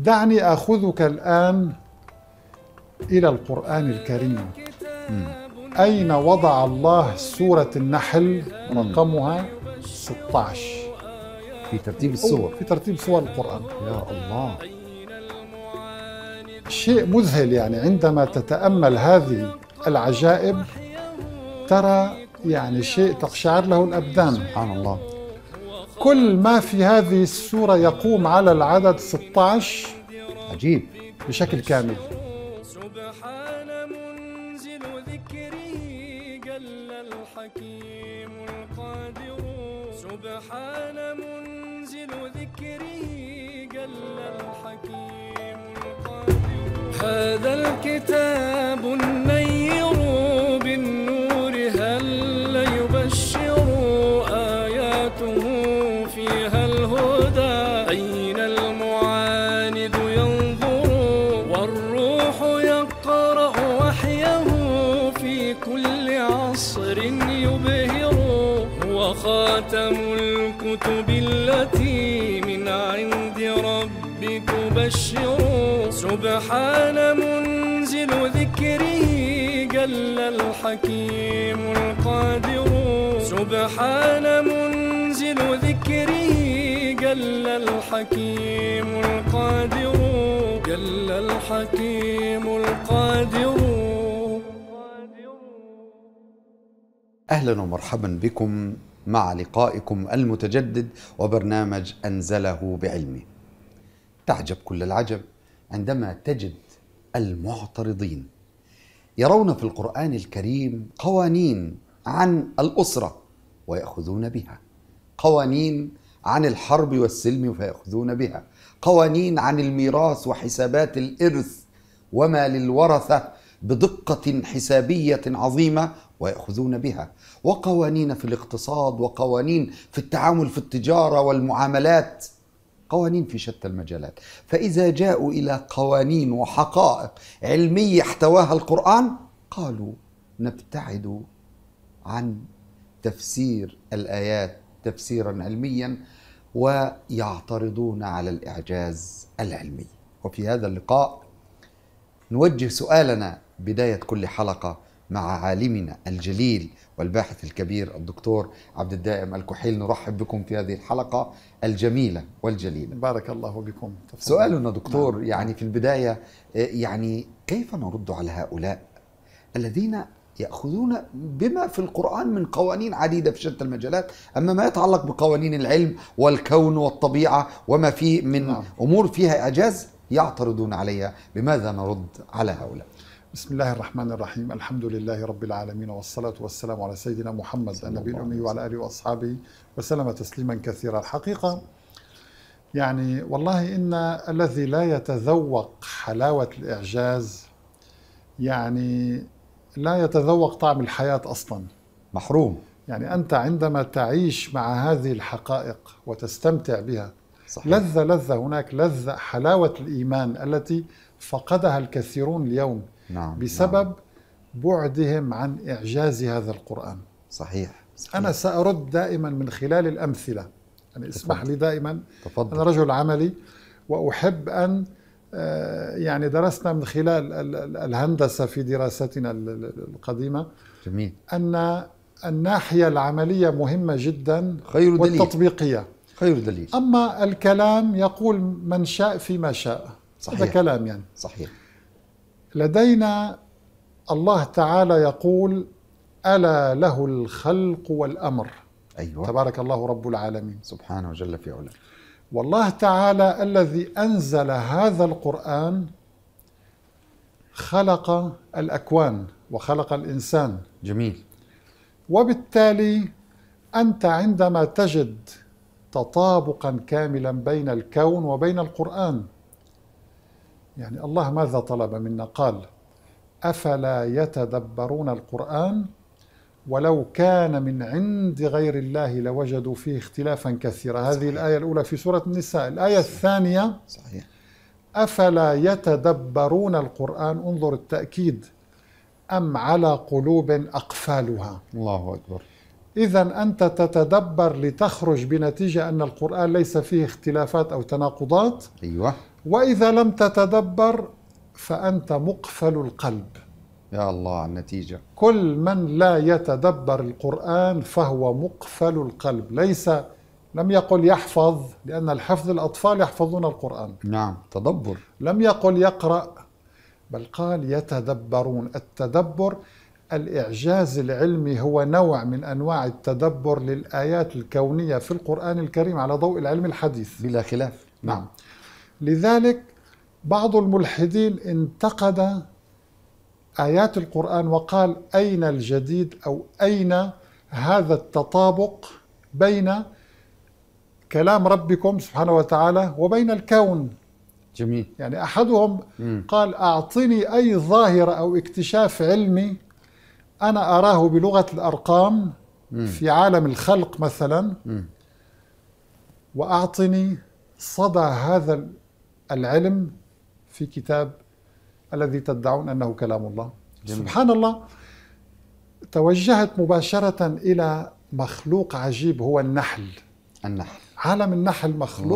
دعني آخذك الآن إلى القرآن الكريم أين وضع الله سورة النحل رقمها 16 في ترتيب السور في ترتيب سور القرآن يا الله شيء مذهل يعني عندما تتأمل هذه العجائب ترى يعني شيء تقشعر له الأبدان سبحان الله كل ما في هذه السورة يقوم على العدد 16 عجيب بشكل كامل سبحان منزل ذكره جل الحكيم القادر سبحان منزل ذكره جل الحكيم القادر هذا الكتاب سبحان منزل ذكره جل الحكيم القادر سبحان منزل ذكره جل الحكيم القادر جل الحكيم القادر أهلا ومرحبا بكم مع لقائكم المتجدد وبرنامج أنزله بعلمي تعجب كل العجب عندما تجد المعترضين يرون في القرآن الكريم قوانين عن الأسرة ويأخذون بها قوانين عن الحرب والسلم فيأخذون بها قوانين عن الميراث وحسابات الإرث وما للورثة بدقة حسابية عظيمة ويأخذون بها وقوانين في الاقتصاد وقوانين في التعامل في التجارة والمعاملات قوانين في شتى المجالات فإذا جاءوا إلى قوانين وحقائق علمية احتواها القرآن قالوا نبتعد عن تفسير الآيات تفسيرا علميا ويعترضون على الإعجاز العلمي وفي هذا اللقاء نوجه سؤالنا بداية كل حلقة مع عالمنا الجليل والباحث الكبير الدكتور عبد الدائم الكحيل نرحب بكم في هذه الحلقة الجميلة والجليلة بارك الله بكم سؤالنا دكتور نعم. يعني في البداية آه، يعني كيف نرد على هؤلاء الذين ياخذون بما في القران من قوانين عديده في شتى المجالات اما ما يتعلق بقوانين العلم والكون والطبيعه وما فيه من نعم. امور فيها اعجاز يعترضون عليها بماذا نرد على هؤلاء بسم الله الرحمن الرحيم الحمد لله رب العالمين والصلاة والسلام على سيدنا محمد النبي الأمي وعلى آله وأصحابه وسلم تسليما كثيرا الحقيقة يعني والله إن الذي لا يتذوق حلاوة الإعجاز يعني لا يتذوق طعم الحياة أصلا محروم يعني أنت عندما تعيش مع هذه الحقائق وتستمتع بها صحيح. لذة لذة هناك لذة حلاوة الإيمان التي فقدها الكثيرون اليوم نعم بسبب نعم. بعدهم عن إعجاز هذا القرآن صحيح, صحيح. أنا سأرد دائما من خلال الأمثلة يعني اسمح لي دائما تفضل. أنا رجل عملي وأحب أن آه، يعني درسنا من خلال الهندسة في دراستنا القديمة جميل أن الناحية العملية مهمة جدا خير دليل والتطبيقية خير دليل أما الكلام يقول من شاء فيما شاء صحيح. هذا كلام يعني صحيح لدينا الله تعالى يقول ألا له الخلق والأمر أيوة. تبارك الله رب العالمين سبحانه وجل في علاه والله تعالى الذي أنزل هذا القرآن خلق الأكوان وخلق الإنسان جميل وبالتالي أنت عندما تجد تطابقا كاملا بين الكون وبين القرآن يعني الله ماذا طلب منا قال افلا يتدبرون القران ولو كان من عند غير الله لوجدوا فيه اختلافا كثيرا هذه صحيح. الآية الأولى في سورة النساء الآية صحيح. الثانية صحيح. أفلا يتدبرون القرآن انظر التأكيد أم على قلوب أقفالها الله أكبر إذا أنت تتدبر لتخرج بنتيجة أن القرآن ليس فيه اختلافات أو تناقضات أيوة وإذا لم تتدبر فأنت مقفل القلب يا الله النتيجة كل من لا يتدبر القرآن فهو مقفل القلب ليس لم يقل يحفظ لأن الحفظ الأطفال يحفظون القرآن نعم تدبر لم يقل يقرأ بل قال يتدبرون التدبر الإعجاز العلمي هو نوع من أنواع التدبر للآيات الكونية في القرآن الكريم على ضوء العلم الحديث بلا خلاف نعم, نعم. لذلك بعض الملحدين انتقد آيات القرآن وقال أين الجديد أو أين هذا التطابق بين كلام ربكم سبحانه وتعالى وبين الكون جميل يعني أحدهم مم. قال أعطني أي ظاهرة أو اكتشاف علمي أنا أراه بلغة الأرقام مم. في عالم الخلق مثلا مم. وأعطني صدى هذا العلم في كتاب الذي تدعون انه كلام الله جميل. سبحان الله توجهت مباشره الى مخلوق عجيب هو النحل النحل عالم النحل مخلوق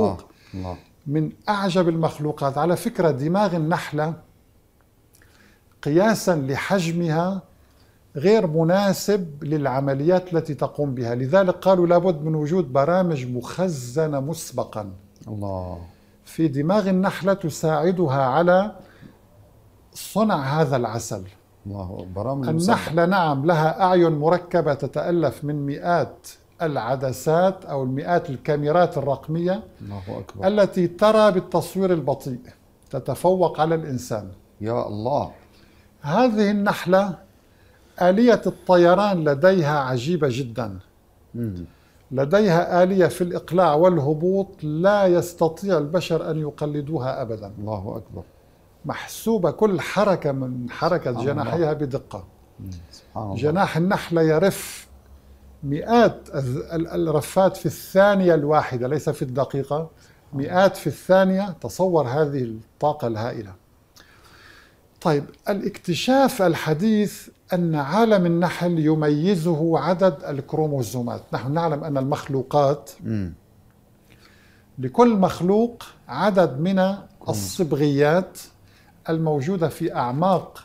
الله. الله. من اعجب المخلوقات على فكره دماغ النحله قياسا لحجمها غير مناسب للعمليات التي تقوم بها لذلك قالوا لابد من وجود برامج مخزنه مسبقا الله في دماغ النحلة تساعدها على صنع هذا العسل الله برامج النحلة نعم لها أعين مركبة تتألف من مئات العدسات أو المئات الكاميرات الرقمية الله أكبر التي ترى بالتصوير البطيء تتفوق على الإنسان يا الله هذه النحلة آلية الطيران لديها عجيبة جدا مم. لديها آلية في الإقلاع والهبوط لا يستطيع البشر أن يقلدوها أبدا الله أكبر محسوبة كل حركة من حركة جناحيها بدقة جناح النحلة يرف مئات الرفات في الثانية الواحدة ليس في الدقيقة مئات في الثانية تصور هذه الطاقة الهائلة طيب الاكتشاف الحديث أن عالم النحل يميزه عدد الكروموزومات نحن نعلم أن المخلوقات م. لكل مخلوق عدد من الصبغيات الموجودة في أعماق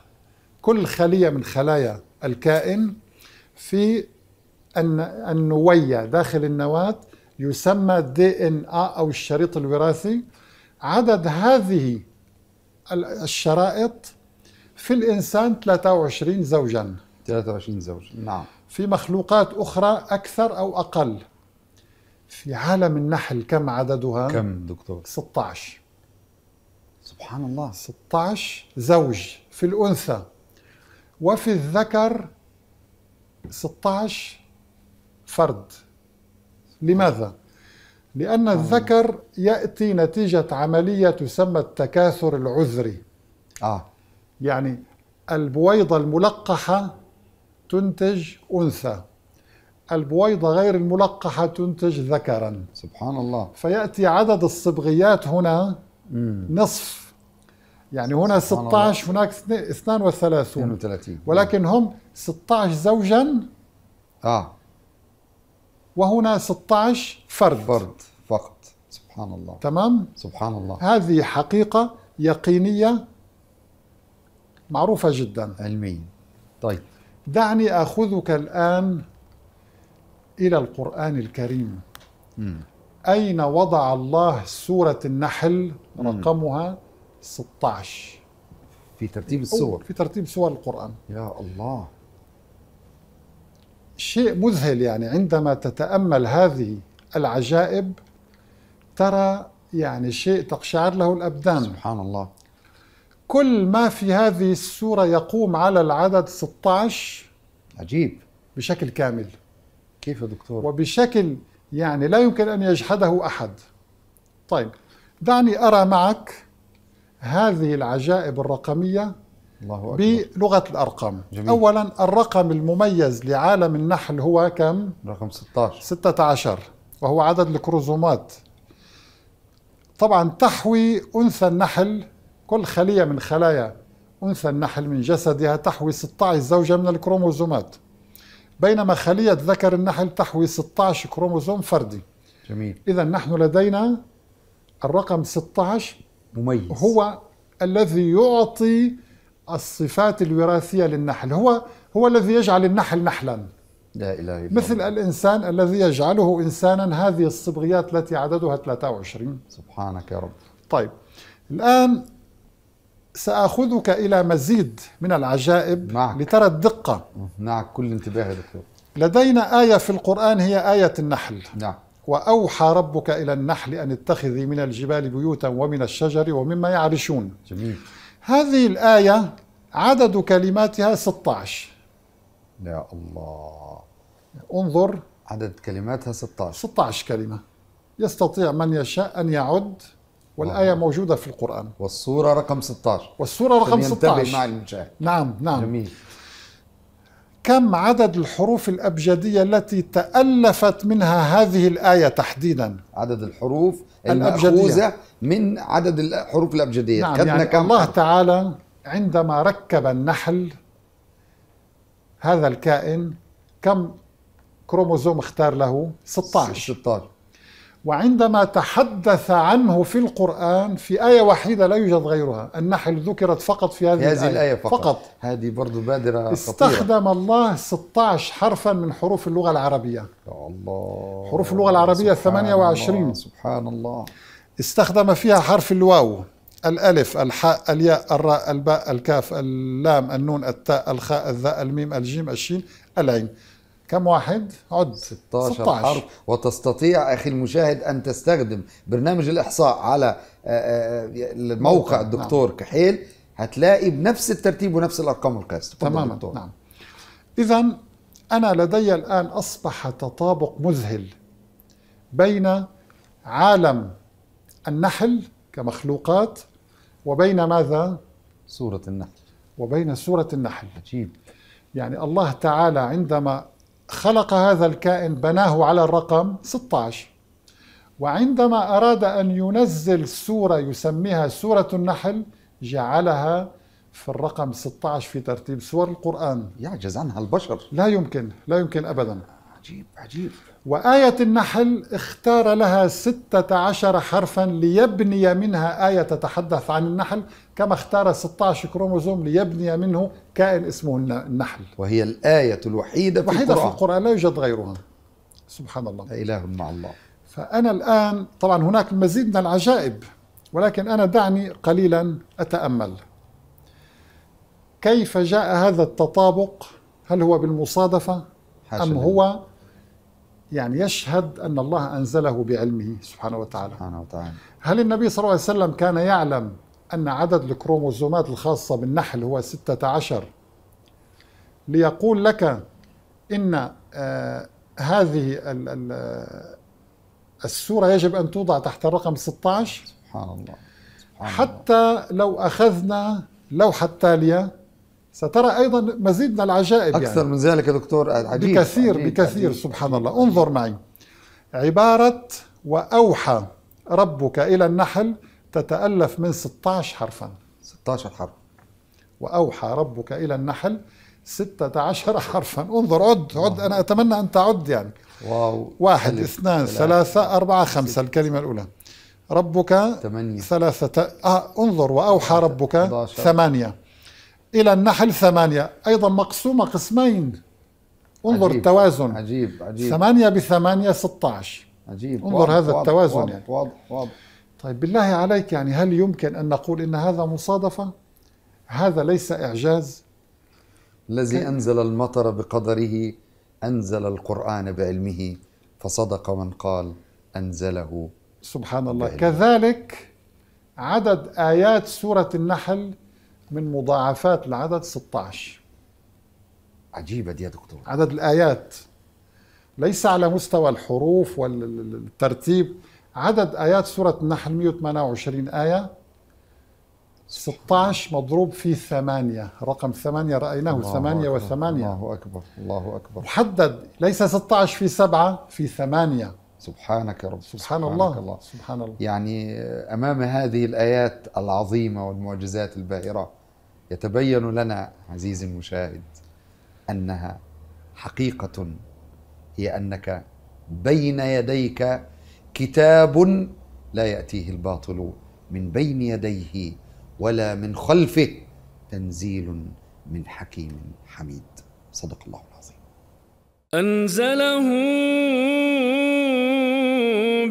كل خلية من خلايا الكائن في النوية داخل النواة يسمى دي ان إيه أو الشريط الوراثي عدد هذه الشرائط في الإنسان 23 زوجا 23 زوج نعم في مخلوقات أخرى أكثر أو أقل في عالم النحل كم عددها؟ كم دكتور؟ 16 سبحان الله 16 زوج في الأنثى وفي الذكر 16 فرد لماذا؟ لأن آه. الذكر يأتي نتيجة عملية تسمى التكاثر العذري آه يعني البويضة الملقحة تنتج أنثى البويضة غير الملقحة تنتج ذكرا سبحان الله فيأتي عدد الصبغيات هنا نصف يعني هنا 16 الله. هناك 32 32 ولكن هم 16 زوجا اه وهنا 16 فرد فرد فقط سبحان الله تمام سبحان الله هذه حقيقة يقينية معروفة جدا علميا طيب دعني أخذك الآن إلى القرآن الكريم م. أين وضع الله سورة النحل رقمها 16 في ترتيب السور في ترتيب سور القرآن يا الله شيء مذهل يعني عندما تتأمل هذه العجائب ترى يعني شيء تقشعر له الأبدان سبحان الله كل ما في هذه السورة يقوم على العدد 16 عجيب بشكل كامل كيف يا دكتور؟ وبشكل يعني لا يمكن أن يجحده أحد طيب دعني أرى معك هذه العجائب الرقمية الله أكبر. بلغة الأرقام جميل. أولا الرقم المميز لعالم النحل هو كم؟ رقم 16 16 وهو عدد الكروزومات طبعا تحوي أنثى النحل كل خلية من خلايا أنثى النحل من جسدها تحوي 16 زوجة من الكروموزومات بينما خلية ذكر النحل تحوي 16 كروموزوم فردي جميل إذا نحن لدينا الرقم 16 مميز هو الذي يعطي الصفات الوراثية للنحل هو هو الذي يجعل النحل نحلا لا إله إلا مثل الله. الإنسان الذي يجعله إنسانا هذه الصبغيات التي عددها 23 سبحانك يا رب طيب الآن سآخذك إلى مزيد من العجائب معك. لترى الدقة نعم كل انتباه دكتور لدينا آية في القرآن هي آية النحل نعم وأوحى ربك إلى النحل أن اتخذي من الجبال بيوتا ومن الشجر ومما يعرشون جميل هذه الآية عدد كلماتها 16 يا الله انظر عدد كلماتها 16 16 كلمة يستطيع من يشاء أن يعد والآية أوه. موجودة في القرآن والصورة رقم 16 والصورة رقم 16 مع المشاهد نعم نعم جميل كم عدد الحروف الأبجدية التي تألفت منها هذه الآية تحديدا عدد الحروف المأخوذة من عدد الحروف الأبجدية نعم يعني كم الله حرف. تعالى عندما ركب النحل هذا الكائن كم كروموزوم اختار له 16 16 وعندما تحدث عنه في القرآن في آية وحيدة لا يوجد غيرها النحل ذكرت فقط في هذه, في هذه الآية, الآية فقط. فقط هذه برضو بادرة استخدم خطيرة. الله 16 حرفا من حروف اللغة العربية يا الله حروف اللغة العربية سبحان 28 الله. سبحان الله استخدم فيها حرف الواو الألف الحاء الياء الراء الباء الكاف اللام النون التاء الخاء الذاء الميم الجيم الشين العين كم واحد؟ عد 16, 16 حرف وتستطيع أخي المشاهد أن تستخدم برنامج الإحصاء على آه، آه، آه، الموقع الدكتور نعم. كحيل هتلاقي بنفس الترتيب ونفس الأرقام القياسية تماما نعم إذا أنا لدي الآن أصبح تطابق مذهل بين عالم النحل كمخلوقات وبين ماذا؟ سورة النحل وبين سورة النحل عجيب يعني الله تعالى عندما خلق هذا الكائن بناه على الرقم 16 وعندما أراد أن ينزل سورة يسميها سورة النحل جعلها في الرقم 16 في ترتيب سور القرآن يعجز عنها البشر لا يمكن لا يمكن أبدا عجيب عجيب وآية النحل اختار لها ستة عشر حرفا ليبني منها آية تتحدث عن النحل كما اختار 16 كروموزوم ليبني منه كائن اسمه النحل وهي الآية الوحيدة في القرآن في القرآن لا يوجد غيرها سبحان الله لا إله مع الله فأنا الآن طبعا هناك مزيد من العجائب ولكن أنا دعني قليلا أتأمل كيف جاء هذا التطابق هل هو بالمصادفة أم هو يعني يشهد أن الله أنزله بعلمه سبحانه وتعالى سبحانه وتعالى هل النبي صلى الله عليه وسلم كان يعلم أن عدد الكروموزومات الخاصة بالنحل هو 16 ليقول لك إن آه هذه السورة يجب أن توضع تحت الرقم 16 سبحان الله, سبحان الله. حتى لو أخذنا لوحة تالية سترى أيضا مزيد من العجائب يعني. أكثر يعني. من ذلك يا دكتور عجيب بكثير عجيب بكثير عجيب سبحان الله عجيب انظر معي عبارة وأوحى ربك إلى النحل تتألف من 16 حرفا 16 حرف وأوحى ربك إلى النحل 16 حرفا انظر عد عد أنا أتمنى أن تعد يعني واو واحد ألف. اثنان ثلاثة, ثلاثة أربعة خمسة ستة. الكلمة الأولى ربك ثمانية ثلاثة آه انظر وأوحى ربك ثمانية إلى النحل ثمانية أيضا مقسومة قسمين انظر عجيب. التوازن عجيب عجيب ثمانية بثمانية 16 عجيب انظر واضح هذا واضح التوازن واضح يعني واضح واضح طيب بالله عليك يعني هل يمكن أن نقول إن هذا مصادفة؟ هذا ليس إعجاز؟ الذي أنزل المطر بقدره أنزل القرآن بعلمه فصدق من قال أنزله سبحان الله بعلمه. كذلك عدد آيات سورة النحل من مضاعفات العدد 16 عجيبة دي يا دكتور عدد الآيات ليس على مستوى الحروف والترتيب عدد آيات سورة النحل 128 آية 16 مضروب في ثمانية رقم ثمانية رأيناه الله ثمانية أكبر وثمانية الله أكبر الله أكبر محدد ليس 16 في سبعة في ثمانية سبحانك يا رب سبحان الله. الله سبحان الله يعني أمام هذه الآيات العظيمة والمعجزات الباهرة يتبين لنا عزيزي المشاهد انها حقيقه هي انك بين يديك كتاب لا ياتيه الباطل من بين يديه ولا من خلفه تنزيل من حكيم حميد صدق الله العظيم انزله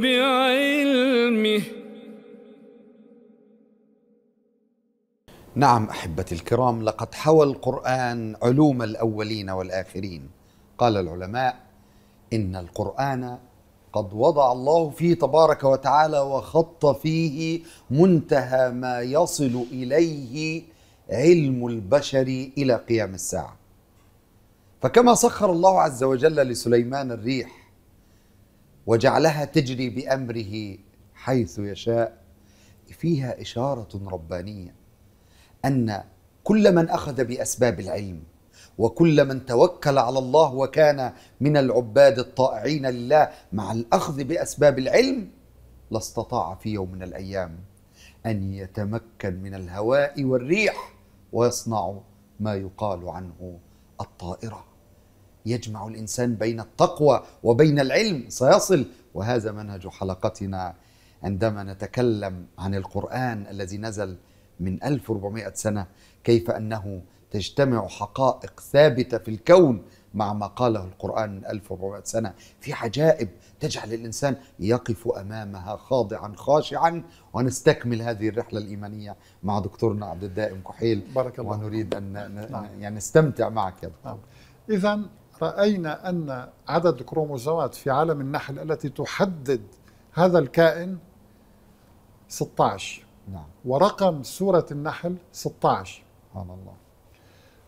بعلمه نعم احبتي الكرام لقد حوى القران علوم الاولين والاخرين قال العلماء ان القران قد وضع الله فيه تبارك وتعالى وخط فيه منتهى ما يصل اليه علم البشر الى قيام الساعه فكما سخر الله عز وجل لسليمان الريح وجعلها تجري بامره حيث يشاء فيها اشاره ربانيه ان كل من اخذ باسباب العلم وكل من توكل على الله وكان من العباد الطائعين لله مع الاخذ باسباب العلم لاستطاع في يوم من الايام ان يتمكن من الهواء والريح ويصنع ما يقال عنه الطائره يجمع الانسان بين التقوى وبين العلم سيصل وهذا منهج حلقتنا عندما نتكلم عن القران الذي نزل من 1400 سنة كيف أنه تجتمع حقائق ثابتة في الكون مع ما قاله القرآن من 1400 سنة في عجائب تجعل الإنسان يقف أمامها خاضعا خاشعا ونستكمل هذه الرحلة الإيمانية مع دكتورنا عبد الدائم كحيل بارك الله ونريد أن نعم. يعني نستمتع معك يا دكتور نعم. إذا رأينا أن عدد الكروموزومات في عالم النحل التي تحدد هذا الكائن 16 نعم. ورقم سورة النحل 16 سبحان الله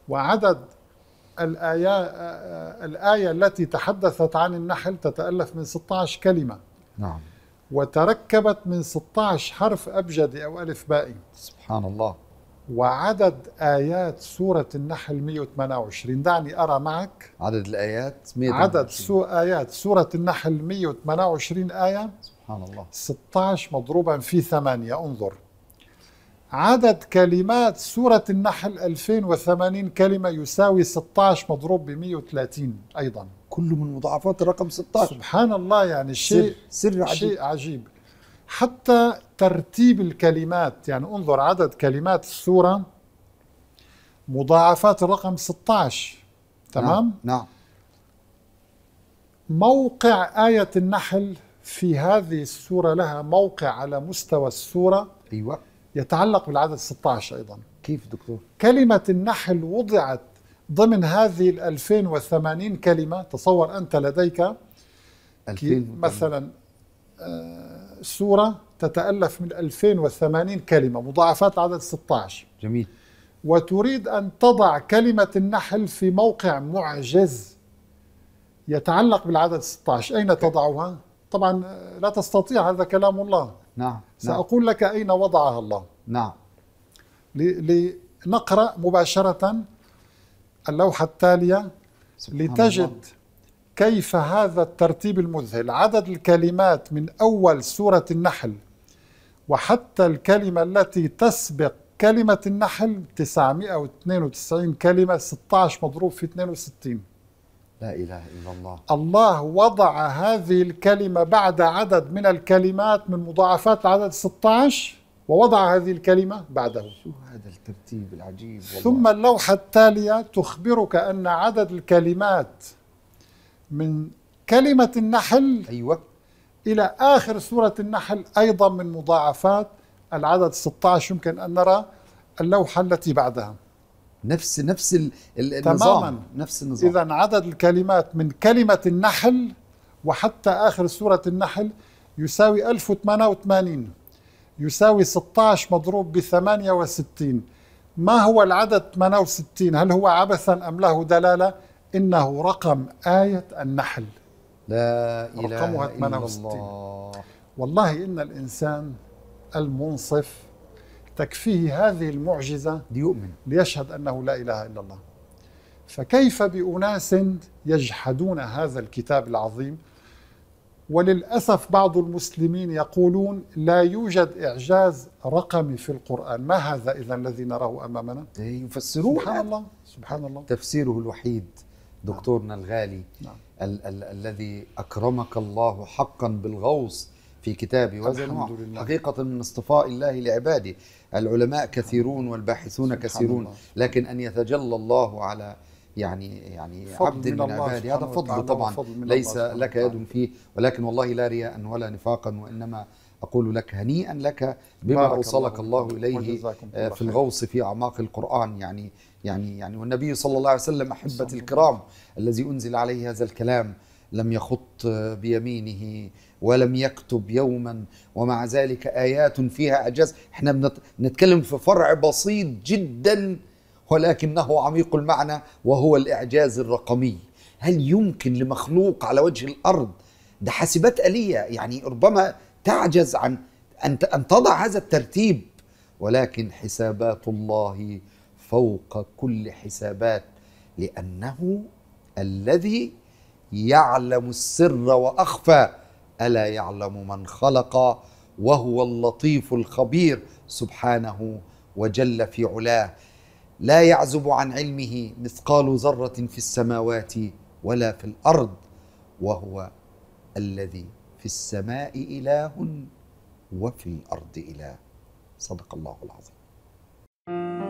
وعدد الآية الآية التي تحدثت عن النحل تتألف من 16 كلمة نعم وتركبت من 16 حرف أبجدي أو ألف بائي سبحان الله وعدد آيات سورة النحل 128 دعني أرى معك عدد الآيات 128 عدد سو آيات سورة النحل 128 آية سبحان الله 16 مضروبا في 8 انظر عدد كلمات سورة النحل 2080 كلمة يساوي 16 مضروب ب 130 أيضا كله من مضاعفات الرقم 16 سبحان الله يعني شيء سر, سر عجيب. شيء عجيب حتى ترتيب الكلمات يعني انظر عدد كلمات السورة مضاعفات الرقم 16 تمام؟ نعم, نعم. موقع آية النحل في هذه السورة لها موقع على مستوى السورة أيوة يتعلق بالعدد 16 أيضا كيف دكتور؟ كلمة النحل وضعت ضمن هذه ال 2080 كلمة تصور أنت لديك مثلا آه، سورة تتألف من 2080 كلمة مضاعفات العدد 16 جميل وتريد أن تضع كلمة النحل في موقع معجز يتعلق بالعدد 16 أين تضعها؟ طبعا آه، لا تستطيع هذا كلام الله نعم،, نعم سأقول لك أين وضعها الله نعم لنقرأ مباشرة اللوحة التالية لتجد الله. كيف هذا الترتيب المذهل عدد الكلمات من أول سورة النحل وحتى الكلمة التي تسبق كلمة النحل 992 كلمة 16 مضروب في 62 لا إله إلا الله الله وضع هذه الكلمة بعد عدد من الكلمات من مضاعفات العدد 16 ووضع هذه الكلمة بعده شو هذا الترتيب العجيب والله. ثم اللوحة التالية تخبرك أن عدد الكلمات من كلمة النحل أيوة إلى آخر سورة النحل أيضا من مضاعفات العدد 16 يمكن أن نرى اللوحة التي بعدها نفس نفس النظام تماما نفس النظام اذا عدد الكلمات من كلمه النحل وحتى اخر سوره النحل يساوي 1088 يساوي 16 مضروب ب 68 ما هو العدد 68 هل هو عبثا ام له دلاله انه رقم ايه النحل لا رقمها اله رقمها 68 إلا الله والله ان الانسان المنصف تكفيه هذه المعجزة ليؤمن ليشهد أنه لا إله إلا الله فكيف بأناس يجحدون هذا الكتاب العظيم وللأسف بعض المسلمين يقولون لا يوجد إعجاز رقمي في القرآن ما هذا إذا الذي نراه أمامنا إيه، يفسرون سبحان الله سبحان الله تفسيره الوحيد دكتورنا الغالي نعم. ال- ال- الذي أكرمك الله حقا بالغوص في كتابي وزن حقيقة من اصطفاء الله لعباده العلماء كثيرون والباحثون كثيرون لكن أن يتجلى الله على يعني يعني عبد من, من عبادي هذا فضل طبعا فضل ليس لك يد فيه ولكن والله لا رياء ولا نفاقا وإنما أقول لك هنيئا لك بما أوصلك الله, الله إليه آه، في الغوص في أعماق القرآن يعني يعني يعني والنبي صلى الله عليه وسلم أحبة الكرام الذي أنزل عليه هذا الكلام لم يخط آه، بيمينه ولم يكتب يوما ومع ذلك آيات فيها أعجاز احنا بنتكلم في فرع بسيط جدا ولكنه عميق المعنى وهو الإعجاز الرقمي هل يمكن لمخلوق على وجه الأرض ده حاسبات آلية يعني ربما تعجز عن أن أن تضع هذا الترتيب ولكن حسابات الله فوق كل حسابات لأنه الذي يعلم السر وأخفى الا يعلم من خلق وهو اللطيف الخبير سبحانه وجل في علاه لا يعزب عن علمه مثقال ذره في السماوات ولا في الارض وهو الذي في السماء اله وفي الارض اله صدق الله العظيم